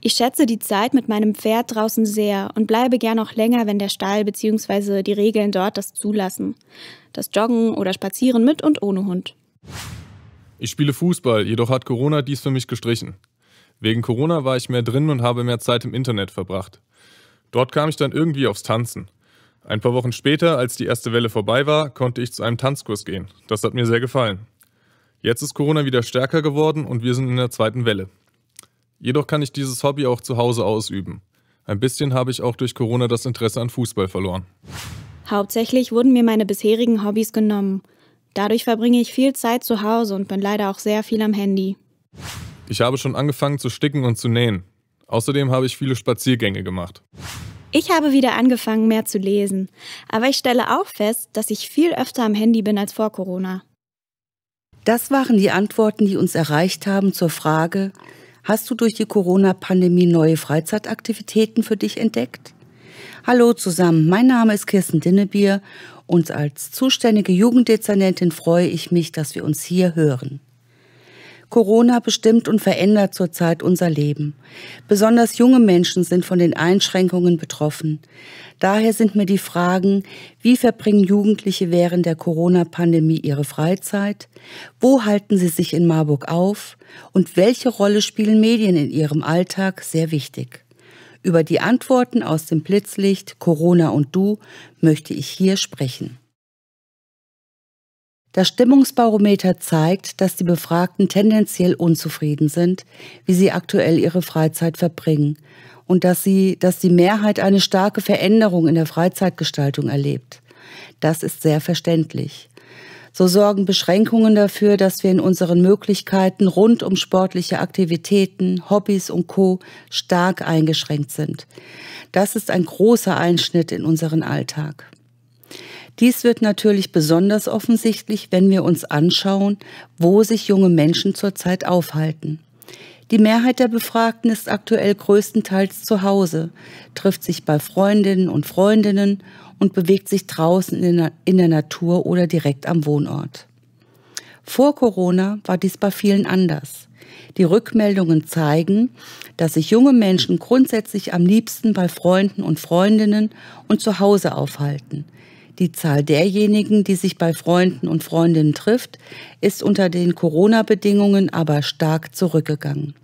Ich schätze die Zeit mit meinem Pferd draußen sehr und bleibe gern auch länger, wenn der Stall bzw. die Regeln dort das zulassen. Das Joggen oder Spazieren mit und ohne Hund. Ich spiele Fußball, jedoch hat Corona dies für mich gestrichen. Wegen Corona war ich mehr drin und habe mehr Zeit im Internet verbracht. Dort kam ich dann irgendwie aufs Tanzen. Ein paar Wochen später, als die erste Welle vorbei war, konnte ich zu einem Tanzkurs gehen. Das hat mir sehr gefallen. Jetzt ist Corona wieder stärker geworden und wir sind in der zweiten Welle. Jedoch kann ich dieses Hobby auch zu Hause ausüben. Ein bisschen habe ich auch durch Corona das Interesse an Fußball verloren. Hauptsächlich wurden mir meine bisherigen Hobbys genommen. Dadurch verbringe ich viel Zeit zu Hause und bin leider auch sehr viel am Handy. Ich habe schon angefangen zu sticken und zu nähen. Außerdem habe ich viele Spaziergänge gemacht. Ich habe wieder angefangen, mehr zu lesen. Aber ich stelle auch fest, dass ich viel öfter am Handy bin als vor Corona. Das waren die Antworten, die uns erreicht haben zur Frage, Hast du durch die Corona-Pandemie neue Freizeitaktivitäten für dich entdeckt? Hallo zusammen, mein Name ist Kirsten Dinnebier und als zuständige Jugenddezernentin freue ich mich, dass wir uns hier hören. Corona bestimmt und verändert zurzeit unser Leben. Besonders junge Menschen sind von den Einschränkungen betroffen. Daher sind mir die Fragen, wie verbringen Jugendliche während der Corona-Pandemie ihre Freizeit? Wo halten sie sich in Marburg auf? Und welche Rolle spielen Medien in ihrem Alltag? Sehr wichtig. Über die Antworten aus dem Blitzlicht Corona und Du möchte ich hier sprechen. Das Stimmungsbarometer zeigt, dass die Befragten tendenziell unzufrieden sind, wie sie aktuell ihre Freizeit verbringen und dass, sie, dass die Mehrheit eine starke Veränderung in der Freizeitgestaltung erlebt. Das ist sehr verständlich. So sorgen Beschränkungen dafür, dass wir in unseren Möglichkeiten rund um sportliche Aktivitäten, Hobbys und Co stark eingeschränkt sind. Das ist ein großer Einschnitt in unseren Alltag. Dies wird natürlich besonders offensichtlich, wenn wir uns anschauen, wo sich junge Menschen zurzeit aufhalten. Die Mehrheit der Befragten ist aktuell größtenteils zu Hause, trifft sich bei Freundinnen und Freundinnen und bewegt sich draußen in der, Natur oder direkt am Wohnort. Vor Corona war dies bei vielen anders. Die Rückmeldungen zeigen, dass sich junge Menschen grundsätzlich am liebsten bei Freunden und Freundinnen und zu Hause aufhalten. Die Zahl derjenigen, die sich bei Freunden und Freundinnen trifft, ist unter den Corona-Bedingungen aber stark zurückgegangen.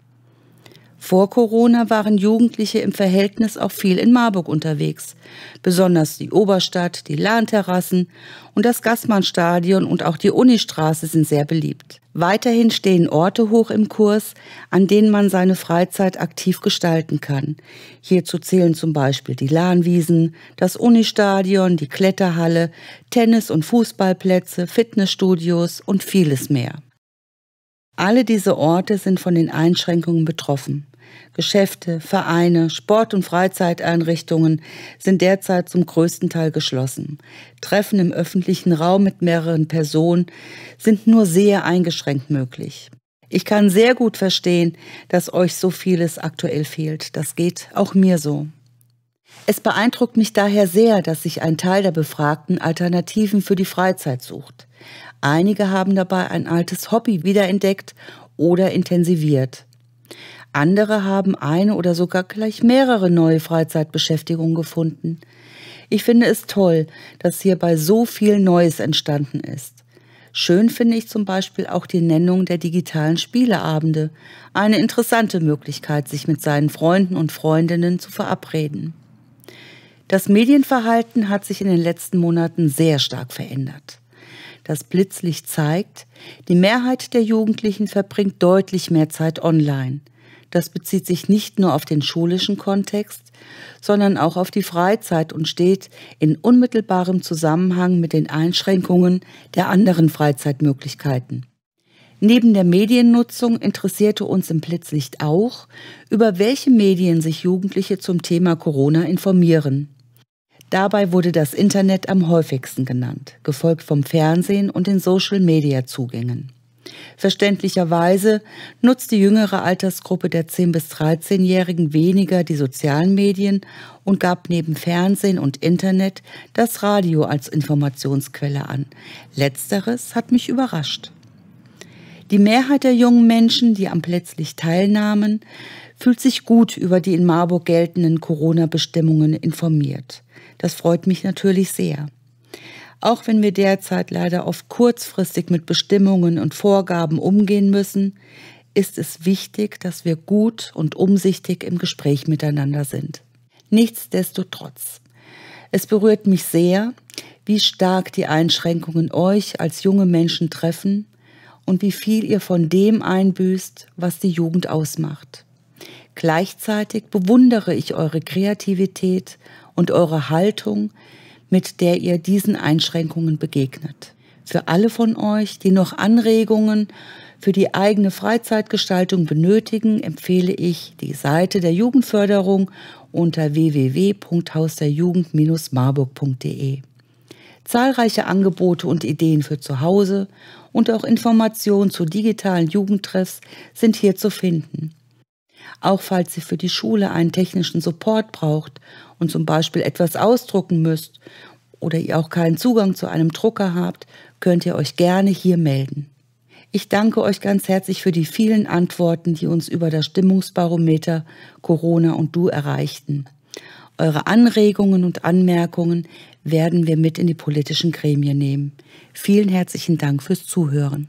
Vor Corona waren Jugendliche im Verhältnis auch viel in Marburg unterwegs. Besonders die Oberstadt, die Lahnterrassen und das Gassmannstadion und auch die Unistraße sind sehr beliebt. Weiterhin stehen Orte hoch im Kurs, an denen man seine Freizeit aktiv gestalten kann. Hierzu zählen zum Beispiel die Lahnwiesen, das Unistadion, die Kletterhalle, Tennis- und Fußballplätze, Fitnessstudios und vieles mehr. Alle diese Orte sind von den Einschränkungen betroffen. Geschäfte, Vereine, Sport- und Freizeiteinrichtungen sind derzeit zum größten Teil geschlossen. Treffen im öffentlichen Raum mit mehreren Personen sind nur sehr eingeschränkt möglich. Ich kann sehr gut verstehen, dass euch so vieles aktuell fehlt. Das geht auch mir so. Es beeindruckt mich daher sehr, dass sich ein Teil der Befragten Alternativen für die Freizeit sucht. Einige haben dabei ein altes Hobby wiederentdeckt oder intensiviert. Andere haben eine oder sogar gleich mehrere neue Freizeitbeschäftigungen gefunden. Ich finde es toll, dass hierbei so viel Neues entstanden ist. Schön finde ich zum Beispiel auch die Nennung der digitalen Spieleabende. Eine interessante Möglichkeit, sich mit seinen Freunden und Freundinnen zu verabreden. Das Medienverhalten hat sich in den letzten Monaten sehr stark verändert das Blitzlicht zeigt, die Mehrheit der Jugendlichen verbringt deutlich mehr Zeit online. Das bezieht sich nicht nur auf den schulischen Kontext, sondern auch auf die Freizeit und steht in unmittelbarem Zusammenhang mit den Einschränkungen der anderen Freizeitmöglichkeiten. Neben der Mediennutzung interessierte uns im Blitzlicht auch, über welche Medien sich Jugendliche zum Thema Corona informieren. Dabei wurde das Internet am häufigsten genannt, gefolgt vom Fernsehen und den Social-Media-Zugängen. Verständlicherweise nutzt die jüngere Altersgruppe der 10- bis 13-Jährigen weniger die sozialen Medien und gab neben Fernsehen und Internet das Radio als Informationsquelle an. Letzteres hat mich überrascht. Die Mehrheit der jungen Menschen, die am plötzlich teilnahmen, fühlt sich gut über die in Marburg geltenden Corona-Bestimmungen informiert. Das freut mich natürlich sehr. Auch wenn wir derzeit leider oft kurzfristig mit Bestimmungen und Vorgaben umgehen müssen, ist es wichtig, dass wir gut und umsichtig im Gespräch miteinander sind. Nichtsdestotrotz, es berührt mich sehr, wie stark die Einschränkungen euch als junge Menschen treffen und wie viel ihr von dem einbüßt, was die Jugend ausmacht. Gleichzeitig bewundere ich eure Kreativität und eure Haltung, mit der ihr diesen Einschränkungen begegnet. Für alle von euch, die noch Anregungen für die eigene Freizeitgestaltung benötigen, empfehle ich die Seite der Jugendförderung unter www.hausderjugend-marburg.de. Zahlreiche Angebote und Ideen für zu Hause und auch Informationen zu digitalen Jugendtreffs sind hier zu finden. Auch falls ihr für die Schule einen technischen Support braucht und zum Beispiel etwas ausdrucken müsst oder ihr auch keinen Zugang zu einem Drucker habt, könnt ihr euch gerne hier melden. Ich danke euch ganz herzlich für die vielen Antworten, die uns über das Stimmungsbarometer Corona und Du erreichten. Eure Anregungen und Anmerkungen werden wir mit in die politischen Gremien nehmen. Vielen herzlichen Dank fürs Zuhören.